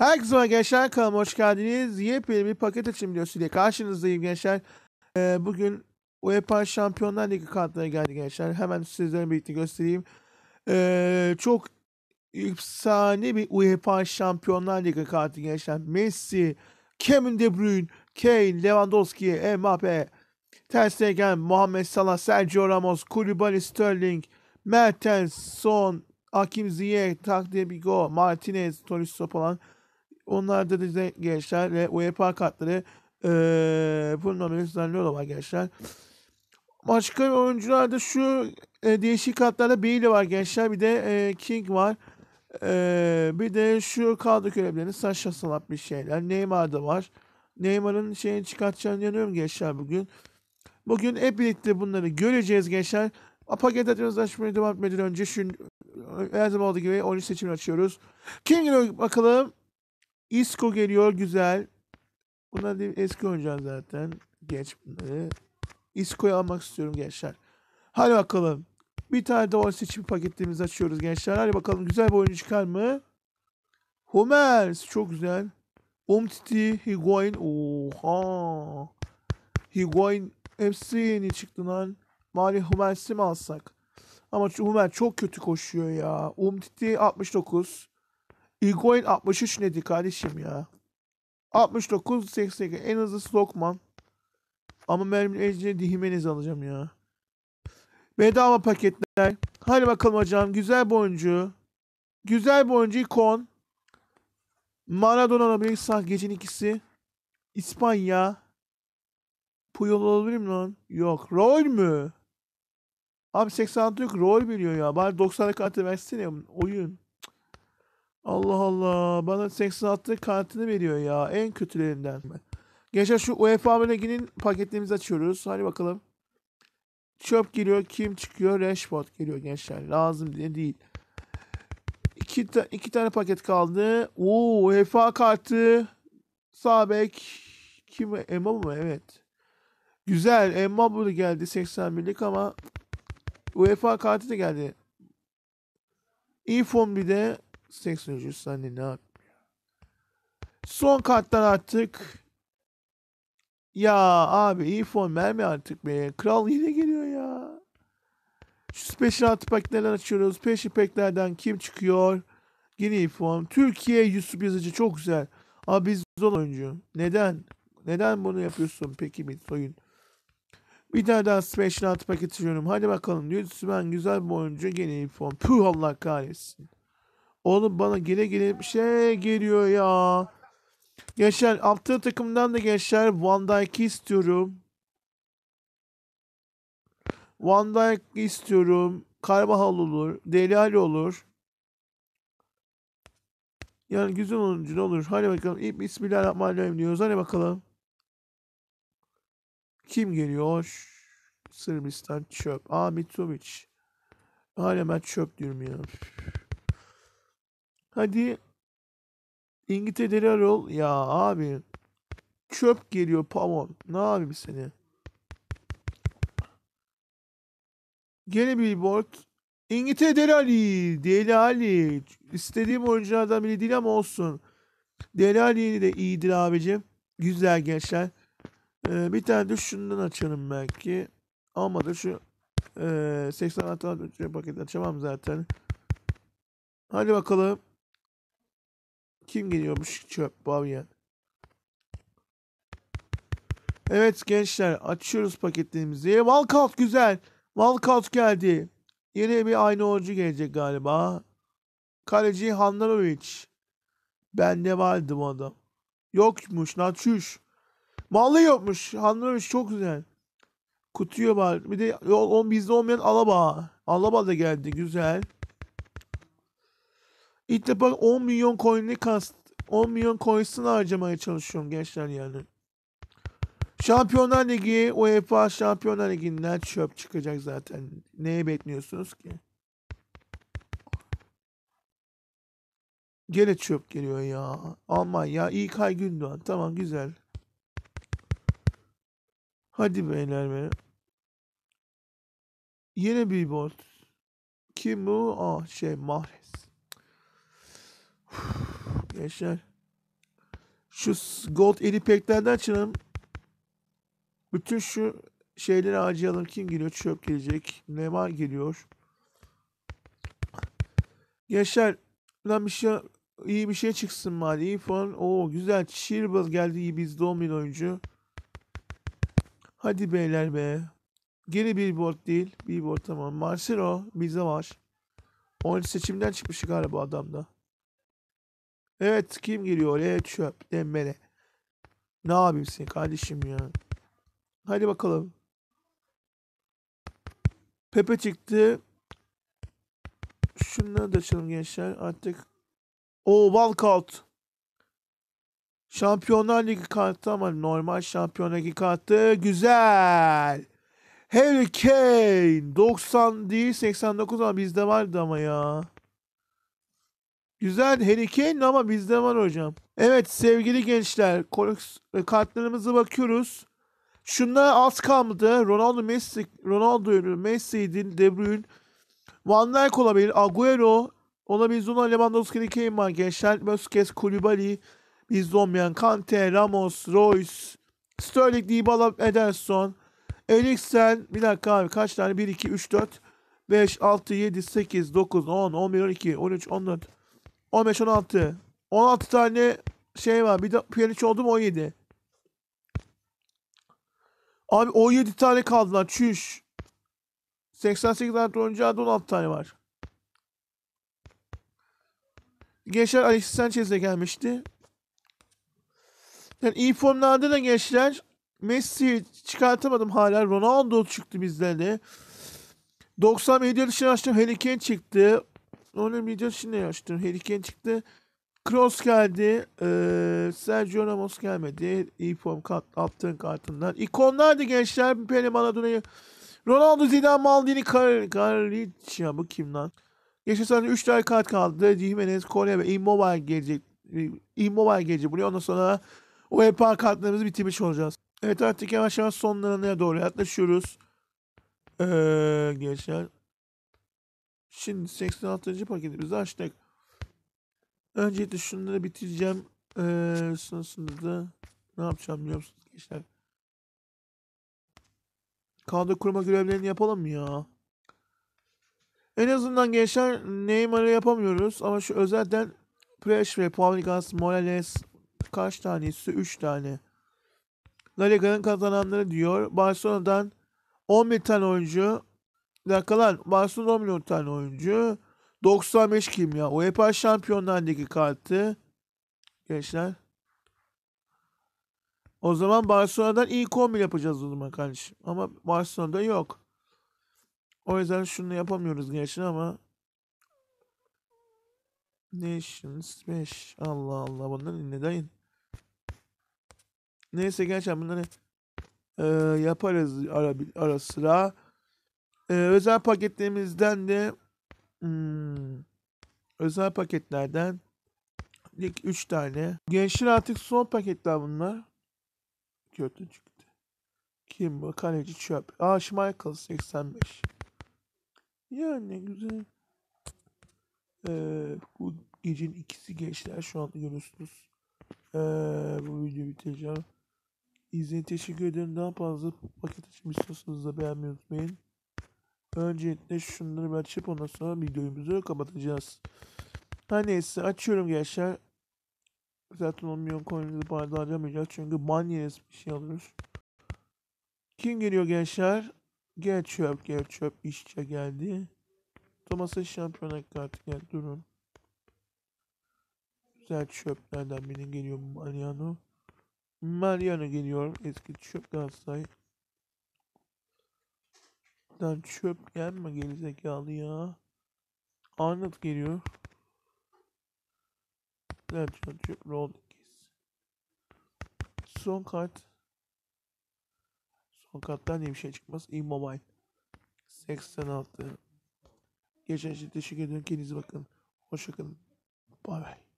Herkese gençler kanalıma hoş geldiniz. Yepyeni bir paket açım videosuyla karşınızdayım gençler. Ee, bugün UEFA Şampiyonlar Ligi kartları geldi gençler. Hemen sizlere birlikte göstereyim. Ee, çok efsane bir UEFA Şampiyonlar Ligi kartı gençler. Messi, Kevin De Bruyne, Kane, Lewandowski, Mbappe, Ter Stegen, Muhammed Salah, Sergio Ramos, Koulibaly, Sterling, Mertens, Son, Hakim Ziyech, Takdir Bigo, Martinez, Tolisso falan onlar da de gençler ve UEFA kartları e, turnuvaya düzenliyorlar gençler. Başka oyuncular da şu e, değişik kartlarda Bailey var gençler. Bir de e, King var. E, bir de şu kaldı görevlerini Sasha Salap bir şeyler. Neymar da var. Neymar'ın şeyini çıkartacağını yanıyorum gençler bugün. Bugün hep birlikte bunları göreceğiz gençler. Apageda yazılaşmaya devam etmeden önce şu her zaman olduğu gibi oyuncu seçimini açıyoruz. King'e bakalım? Isco geliyor güzel. Bunlar değil, eski oyuncular zaten. Geç bunları. E, Isco'yu almak istiyorum gençler. Hadi bakalım. Bir tane de o seçim paketlerimizi açıyoruz gençler. Hadi bakalım güzel bir oyuncu çıkar mı? Hummels çok güzel. Umtiti, Higuain. Oha. Higuain hepsi yeni çıktı lan. Mali Hummels'i mi alsak? Ama Hummels çok kötü koşuyor ya. Umtiti 69. Higuain 63 nedir kardeşim ya? 69 88 en hızlısı Lokman. Ama mermi eline Jimenez alacağım ya. Bedava paketler. Hadi bakalım hocam. Güzel boncuğu. Güzel boncu ikon. Maradona olabilir. Sağ gecenin ikisi. İspanya. Puyol olabilir mi lan? Yok. Rol mü? Abi 86 yok. Rol biliyor ya. Bari 90'a kadar versene oyun. Allah Allah. Bana 86 kartını veriyor ya. En kötülerinden. Gençler şu UEFA Avrupa paketlerimizi açıyoruz. Hadi bakalım. Çöp giriyor. Kim çıkıyor? Rashford geliyor gençler. Lazım diye değil. İki, ta iki tane paket kaldı. Oo, UEFA kartı. Sabek. Kim? Emma mı? Evet. Güzel. Emma burada geldi. 81'lik ama UEFA kartı da geldi. Inform bir de Seks öncüsü anne ne Son karttan artık. Ya abi iyi form verme artık be. Kral yine geliyor ya. Şu special artifactlerden açıyoruz. Peşi peklerden kim çıkıyor? Yine iyi form. Türkiye Yusuf Yazıcı çok güzel. Abi biz zor oyuncu. Neden? Neden bunu yapıyorsun peki bir soyun? Bir tane daha special paket açıyorum. Hadi bakalım. ben güzel bir oyuncu. Yine iyi form. Puh Allah kahretsin. Oğlum bana gele gele bir şey geliyor ya. Gençler altı takımdan da gençler Van Dijk'i istiyorum. Van Dijk istiyorum. Karbahal olur. Deli Ali olur. Yani güzel oyuncu olur. Hadi bakalım. İp Bismillahirrahmanirrahim diyoruz. Hadi bakalım. Kim geliyor? Sırbistan çöp. Aa Mitrovic. Hala ben çöp diyorum ya. Hadi İngiltere'li ol Ya abi çöp geliyor pamon. Ne yapayım seni? Gene billboard. İngiltere Deli Ali. Deli Ali. İstediğim oyunculardan biri değil ama olsun. Deli Ali de iyidir abicim. Güzel gençler. Ee, bir tane de şundan açalım belki. ama da şu e, ee, 86 paket açamam zaten. Hadi bakalım. Kim geliyormuş çöp bavya. Evet gençler açıyoruz paketlerimizi. Valkalt güzel. Valkalt geldi. Yeni bir aynı oyuncu gelecek galiba. Kaleci Handanovic. Bende vardı bu adam. Yokmuş Natuş. Mallı yokmuş. Handanovic çok güzel. Kutuyu var. Bir de yol on bizde olmayan Alaba. Alaba da geldi güzel. İlk defa 10 milyon coin'i kast 10 milyon coins'ini harcamaya çalışıyorum gençler yani. Şampiyonlar Ligi, UEFA Şampiyonlar Ligi'nden çöp çıkacak zaten. Neye bekliyorsunuz ki? Gene çöp geliyor ya. Almanya, İlkay Gündoğan. Tamam güzel. Hadi beyler be. Yine bir bot. Kim bu? Ah şey Mahrez. Gençler. Şu gold edipeklerden çıkalım. Bütün şu şeyleri harcayalım. Kim geliyor? Çöp gelecek. Neymar geliyor. Gençler lan bir şey iyi bir şey çıksın mali. İyi falan. Oo güzel. Cheerball geldi iyi biz domino oyuncu. Hadi beyler be. Geri bir board değil. bir board tamam. Marcelo bize var. Oyun seçimden çıkmış galiba adamda. Evet kim giriyor? oraya çöp dembele. Ne yapayım sen kardeşim ya. Hadi bakalım. Pepe çıktı. Şunları da açalım gençler. Artık o walkout. Şampiyonlar Ligi kartı ama normal Şampiyonlar Ligi kartı. Güzel. Harry Kane. 90 değil 89 ama bizde vardı ama ya. Güzel Harry Kane ama bizde var hocam. Evet sevgili gençler kartlarımıza bakıyoruz. Şunlar az kaldı. Ronaldo Messi, Ronaldo Messi'din, De Bruyne, Van Dijk olabilir, Agüero ona olabilir, Zona Lewandowski, Harry Kane var gençler. Busquets, Koulibaly, bizde olmayan Kante, Ramos, Royce, Sterling, Dybala, Ederson, Eriksen, bir dakika abi kaç tane? 1, 2, 3, 4, 5, 6, 7, 8, 9, 10, 11, 12, 13, 14, 15, 16. 16 tane şey var. Bir de Pjanic oldu 17. Abi 17 tane kaldı lan. Çüş. 88 tane oyuncu 16 tane var. Gençler Alexis Sanchez'e gelmişti. Yani iyi formlarda da gençler Messi çıkartamadım hala. Ronaldo çıktı bizden de. 97 yaşına açtım. Harry Kane çıktı oynamayacağız şimdi açtım. Harry Kane çıktı. Kroos geldi. Ee, Sergio Ramos gelmedi. İyi form kart, attığın kartından. İkonlardı gençler. Pele Maradona'yı. Ronaldo Zidane Maldini Karicia. Bu kim lan? Geçen sene 3 tane kart kaldı. Jimenez, Konya ve Immobile gelecek. Immobile gelecek buraya. Ondan sonra o EPA kartlarımızı bitirmiş olacağız. Evet artık yavaş yavaş sonlarına doğru yaklaşıyoruz. Ee, gençler Şimdi 86. paketimizi açtık. Öncelikle şunları bitireceğim. Ee, sonrasında da ne yapacağım biliyor musunuz gençler? Kadro kurma görevlerini yapalım ya. En azından gençler Neymar'ı yapamıyoruz ama şu özelden Preş ve Pavlikas, Morales kaç tanesi? 3 tane. La Liga'nın kazananları diyor. Barcelona'dan 11 tane oyuncu Dakikalar Barcelona 14 tane oyuncu. 95 kim ya? UEFA Şampiyonlar Ligi kartı. Gençler. O zaman Barcelona'dan ilk 11 yapacağız o zaman kardeşim. Ama Barcelona'da yok. O yüzden şunu yapamıyoruz gençler ama Nations 5. Allah Allah bunlar neden? Neyse gençler bunları e, yaparız ara, ara sıra. Ee, özel paketlerimizden de hmm, özel paketlerden ilk 3 tane. Gençler artık son paketler bunlar. Kötü çıktı. Kim bu? Kaleci çöp. Aa Schmeichel 85. Yani güzel. Ee, bu gecenin ikisi gençler şu an görüyorsunuz. Ee, bu videoyu bitireceğim. İzlediğiniz teşekkür ederim. Daha fazla paket açım istiyorsanız da beğenmeyi unutmayın. Öncelikle şunları bir açıp ondan sonra videomuzu kapatacağız. Her neyse açıyorum gençler. Zaten 10 milyon coin'imizi bardağa harcamayacağız çünkü banyeriz bir şey alıyoruz. Kim geliyor gençler? Gel çöp gel çöp işçe geldi. Thomas'ın şampiyona kartı gel durun. Güzel çöplerden biri geliyor Mariano. Mariano geliyor eski çöp Galatasaray. Lan çöp gelme gerizekalı ya. Arnold geliyor. Lan çöp çöp roll Son kart. Son karttan diye bir şey çıkmaz. E-Mobile. 86. Geçen için teşekkür ederim. Kendinize bakın. Hoşçakalın. Bay bay.